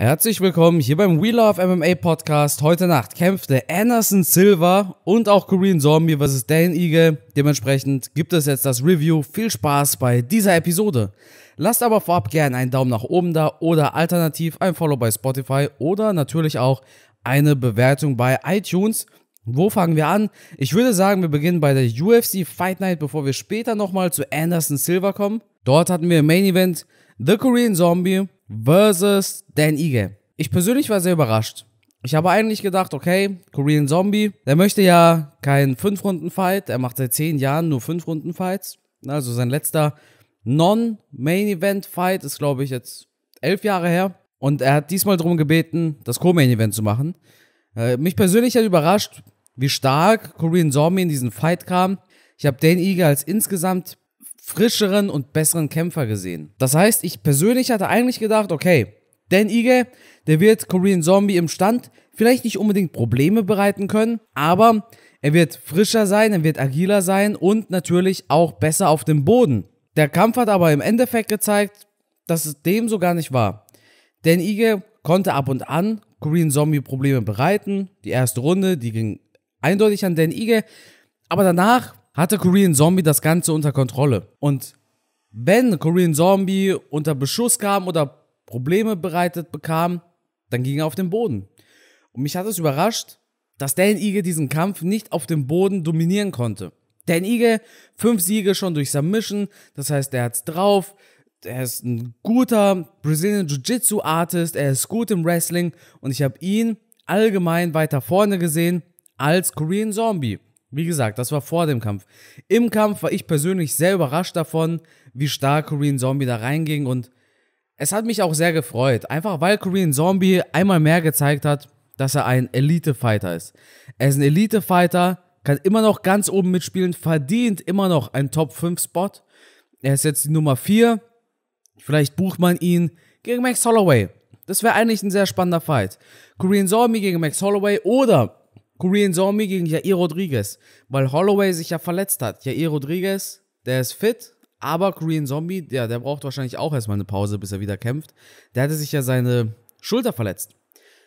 Herzlich willkommen hier beim We Love MMA Podcast. Heute Nacht kämpfte Anderson Silva und auch Korean Zombie vs. Dan Eagle. Dementsprechend gibt es jetzt das Review. Viel Spaß bei dieser Episode. Lasst aber vorab gerne einen Daumen nach oben da oder alternativ ein Follow bei Spotify oder natürlich auch eine Bewertung bei iTunes. Wo fangen wir an? Ich würde sagen, wir beginnen bei der UFC Fight Night, bevor wir später nochmal zu Anderson Silva kommen. Dort hatten wir im Main Event The Korean Zombie versus Dan Ige. Ich persönlich war sehr überrascht. Ich habe eigentlich gedacht, okay, Korean Zombie, der möchte ja keinen 5-Runden-Fight. Er macht seit 10 Jahren nur 5-Runden-Fights. Also sein letzter Non-Main-Event-Fight ist, glaube ich, jetzt 11 Jahre her. Und er hat diesmal darum gebeten, das Co-Main-Event zu machen. Äh, mich persönlich hat überrascht, wie stark Korean Zombie in diesen Fight kam. Ich habe Dan Eager als insgesamt frischeren und besseren Kämpfer gesehen. Das heißt, ich persönlich hatte eigentlich gedacht, okay, Dan Ige, der wird Korean Zombie im Stand vielleicht nicht unbedingt Probleme bereiten können, aber er wird frischer sein, er wird agiler sein und natürlich auch besser auf dem Boden. Der Kampf hat aber im Endeffekt gezeigt, dass es dem so gar nicht war. Dan Ige konnte ab und an Korean Zombie Probleme bereiten. Die erste Runde, die ging eindeutig an Dan Ige. Aber danach hatte Korean Zombie das Ganze unter Kontrolle. Und wenn Korean Zombie unter Beschuss kam oder Probleme bereitet bekam, dann ging er auf den Boden. Und mich hat es überrascht, dass Dan Ige diesen Kampf nicht auf dem Boden dominieren konnte. Dan Ige, fünf Siege schon durch Submission, das heißt, er hat es drauf, er ist ein guter Brazilian Jiu-Jitsu Artist, er ist gut im Wrestling und ich habe ihn allgemein weiter vorne gesehen als Korean Zombie. Wie gesagt, das war vor dem Kampf. Im Kampf war ich persönlich sehr überrascht davon, wie stark Korean Zombie da reinging und es hat mich auch sehr gefreut, einfach weil Korean Zombie einmal mehr gezeigt hat, dass er ein Elite-Fighter ist. Er ist ein Elite-Fighter, kann immer noch ganz oben mitspielen, verdient immer noch einen Top-5-Spot. Er ist jetzt die Nummer 4. Vielleicht bucht man ihn gegen Max Holloway. Das wäre eigentlich ein sehr spannender Fight. Korean Zombie gegen Max Holloway oder Korean Zombie gegen Jair Rodriguez, weil Holloway sich ja verletzt hat. Jair Rodriguez, der ist fit, aber Korean Zombie, ja, der braucht wahrscheinlich auch erstmal eine Pause, bis er wieder kämpft. Der hatte sich ja seine Schulter verletzt.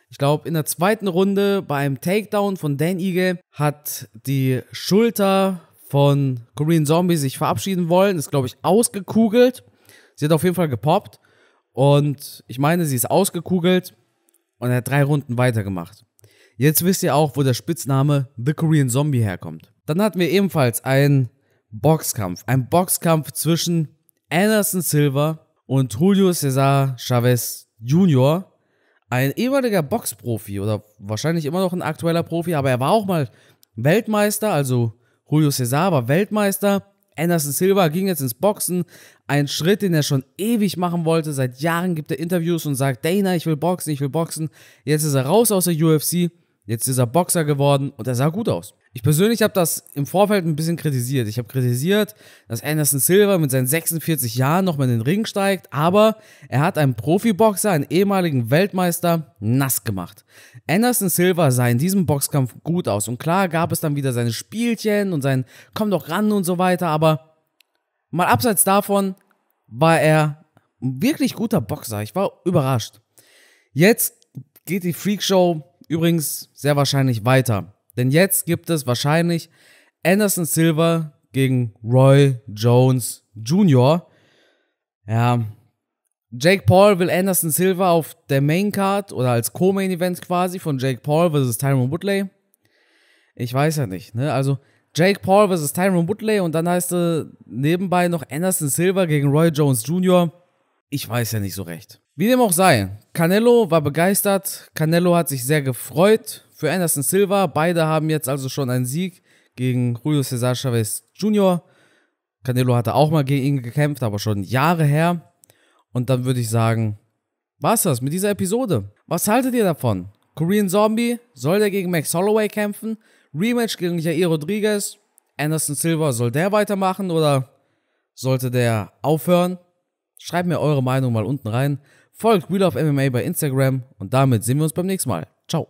Ich glaube, in der zweiten Runde bei einem Takedown von Dan Ige hat die Schulter von Korean Zombie sich verabschieden wollen. Ist, glaube ich, ausgekugelt. Sie hat auf jeden Fall gepoppt. Und ich meine, sie ist ausgekugelt und er hat drei Runden weitergemacht. Jetzt wisst ihr auch, wo der Spitzname The Korean Zombie herkommt. Dann hatten wir ebenfalls einen Boxkampf. Ein Boxkampf zwischen Anderson Silva und Julio Cesar Chavez Jr., ein ehemaliger Boxprofi oder wahrscheinlich immer noch ein aktueller Profi, aber er war auch mal Weltmeister, also Julio Cesar war Weltmeister. Anderson Silva ging jetzt ins Boxen. Ein Schritt, den er schon ewig machen wollte. Seit Jahren gibt er Interviews und sagt, Dana, ich will boxen, ich will boxen. Jetzt ist er raus aus der UFC Jetzt ist er Boxer geworden und er sah gut aus. Ich persönlich habe das im Vorfeld ein bisschen kritisiert. Ich habe kritisiert, dass Anderson Silva mit seinen 46 Jahren nochmal in den Ring steigt, aber er hat einen Profiboxer, einen ehemaligen Weltmeister, nass gemacht. Anderson Silva sah in diesem Boxkampf gut aus und klar gab es dann wieder seine Spielchen und sein Komm doch ran und so weiter, aber mal abseits davon war er ein wirklich guter Boxer. Ich war überrascht. Jetzt geht die Freakshow Übrigens sehr wahrscheinlich weiter. Denn jetzt gibt es wahrscheinlich Anderson Silva gegen Roy Jones Jr. Ja. Jake Paul will Anderson Silva auf der Main Card oder als Co-Main Event quasi von Jake Paul versus Tyron Woodley. Ich weiß ja nicht, ne? Also Jake Paul versus Tyron Woodley und dann heißt es nebenbei noch Anderson Silva gegen Roy Jones Jr. Ich weiß ja nicht so recht. Wie dem auch sei, Canelo war begeistert, Canelo hat sich sehr gefreut für Anderson Silva. Beide haben jetzt also schon einen Sieg gegen Julio Cesar Chavez Jr. Canelo hatte auch mal gegen ihn gekämpft, aber schon Jahre her. Und dann würde ich sagen, war's das mit dieser Episode. Was haltet ihr davon? Korean Zombie, soll der gegen Max Holloway kämpfen? Rematch gegen Jair Rodriguez? Anderson Silva, soll der weitermachen oder sollte der aufhören? Schreibt mir eure Meinung mal unten rein. Folgt Wheel of MMA bei Instagram und damit sehen wir uns beim nächsten Mal. Ciao.